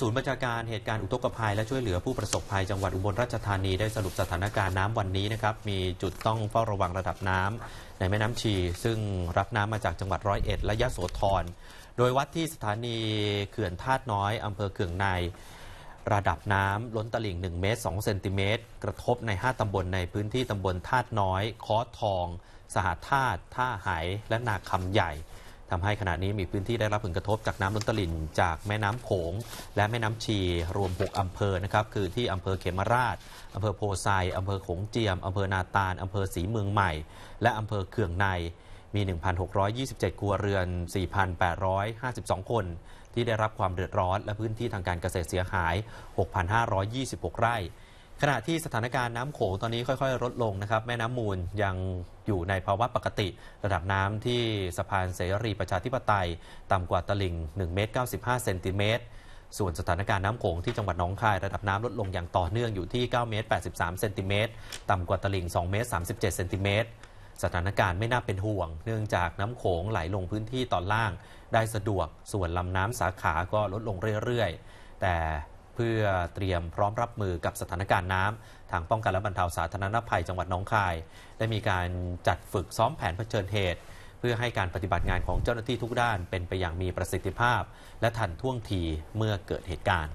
ศูนย์บัญชาการเหตุการณ์อุทกภัยและช่วยเหลือผู้ประสบภัยจังหวัดอุบลราชธานีได้สรุปสถานการณ์น้ำวันนี้นะครับ มีจุดต้องเฝ้าระวังระดับน้ำในแม่น้ำชี ซึ่งรับน้ำมาจากจังหวัดร้อยเอ็ดและยะโสธรโดยวัดที่สถานีเขื่อนธาตุน้อยอำเภอเขื่องใน ระดับน้ำล้นตลิ่ง1เมตร2เซนติเมตรกระทบใน5ตำบลในพื้นที่ตำบลธาตุน้อยคอทอง สหธาตุท่าหายและนาคำใหญ่ทำให้ขณะนี้มีพื้นที่ได้รับผลกระทบจากน้ำล้นตลิ่งจากแม่น้ำโขง และแม่น้ำชีรวม 6อำเภอ นะครับ คือที่อำเภอเขมราช อำเภอโพไซอำเภอโขงเจียม อำเภอนาตาลอำเภอศรีเมืองใหม่ และอำเภอเขื่องในมี 1,627ครัวเรือน4,852 คนที่ได้รับความเดือดร้อน และพื้นที่ทางการเกษตรเสียหาย 6,526 ไร่ขณะที่สถานการณ์น้ำโขงตอนนี้ค่อยๆ ลดลงนะครับ แม่น้ำมูลยังอยู่ในภาวะปกติ ระดับน้ำที่สะพานเสรีประชาธิปไตยต่ำกว่าตลิ่ง1เมตร95เซนติเมตรส่วนสถานการณ์น้ำโขงที่จังหวัดน้องคาย ระดับน้ำลดลงอย่างต่อเนื่องอยู่ที่9เมตร83เซนติเมตรต่ำกว่าตลิ่ง2เมตร37เซนติเมตรสถานการณ์ไม่น่าเป็นห่วง เนื่องจากน้ำโขงไหลลงพื้นที่ตอนล่างได้สะดวกส่วนลำน้ำสาขาก็ลดลงเรื่อยๆแต่เพื่อเตรียมพร้อมรับมือกับสถานการณ์น้ำทางป้องกันและบรรเทาสาธารณภัยจังหวัดน้องคาย ได้มีการจัดฝึกซ้อมแผนเผชิญเหตุ เพื่อให้การปฏิบัติงานของเจ้าหน้าที่ทุกด้าน เป็นไปอย่างมีประสิทธิภาพและทันท่วงทีเมื่อเกิดเหตุการณ์